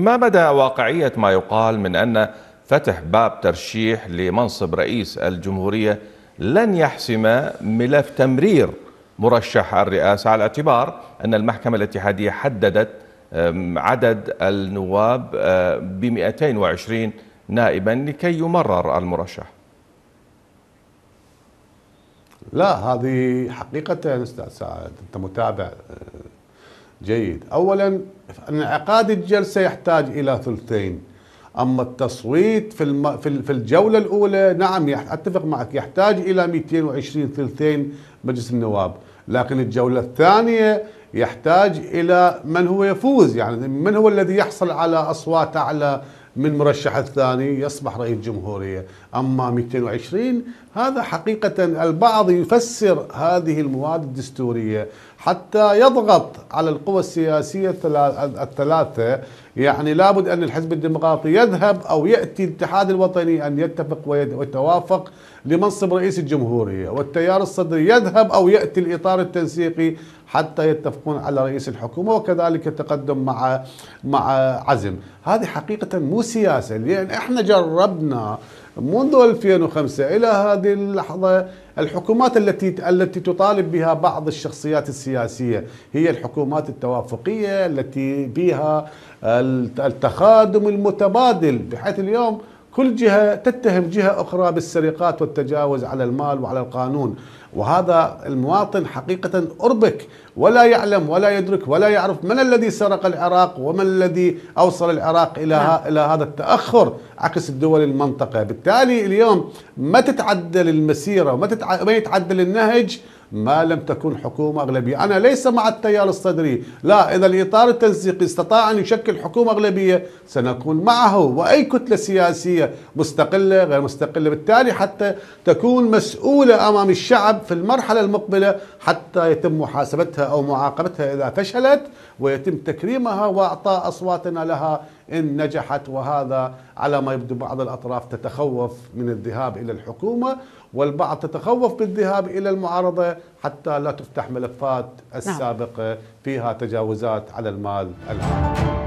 ما مدى واقعية ما يقال من أن فتح باب ترشيح لمنصب رئيس الجمهورية لن يحسم ملف تمرير مرشح الرئاسة على اعتبار أن المحكمة الاتحادية حددت عدد النواب أه، ب 220 نائبا لكي يمرر المرشح لا هذه حقيقة أستاذ سعد أنت متابع أه، جيد اولا انعقاد الجلسه يحتاج الى ثلثين اما التصويت في الم... في الجوله الاولى نعم اتفق معك يحتاج الى 220 ثلثين مجلس النواب لكن الجوله الثانيه يحتاج الى من هو يفوز يعني من هو الذي يحصل على اصوات اعلى من مرشح الثاني يصبح رئيس جمهورية أما 220 هذا حقيقة البعض يفسر هذه المواد الدستورية حتى يضغط على القوى السياسية الثلاثة يعني لابد أن الحزب الديمقراطي يذهب أو يأتي الاتحاد الوطني أن يتفق ويتوافق لمنصب رئيس الجمهورية والتيار الصدري يذهب أو يأتي الإطار التنسيقي حتى يتفقون على رئيس الحكومه وكذلك التقدم مع مع عزم هذه حقيقه مو سياسه لان احنا جربنا منذ 2005 الى هذه اللحظه الحكومات التي التي تطالب بها بعض الشخصيات السياسيه هي الحكومات التوافقيه التي بها التخادم المتبادل بحيث اليوم كل جهة تتهم جهة أخرى بالسرقات والتجاوز على المال وعلى القانون وهذا المواطن حقيقة أربك ولا يعلم ولا يدرك ولا يعرف من الذي سرق العراق ومن الذي أوصل العراق إلى, نعم. إلى هذا التأخر عكس الدول المنطقة بالتالي اليوم ما تتعدل المسيرة وما يتعدل النهج ما لم تكن حكومة أغلبية أنا ليس مع التيار الصدري لا إذا الإطار التنسيقي استطاع أن يشكل حكومة أغلبية سنكون معه وأي كتلة سياسية مستقلة غير مستقلة بالتالي حتى تكون مسؤولة أمام الشعب في المرحلة المقبلة حتى يتم محاسبتها أو معاقبتها إذا فشلت ويتم تكريمها وإعطاء أصواتنا لها إن نجحت وهذا على ما يبدو بعض الأطراف تتخوف من الذهاب إلى الحكومة والبعض تتخوف بالذهاب إلى المعارضة حتى لا تفتح ملفات نعم. السابقة فيها تجاوزات على المال العام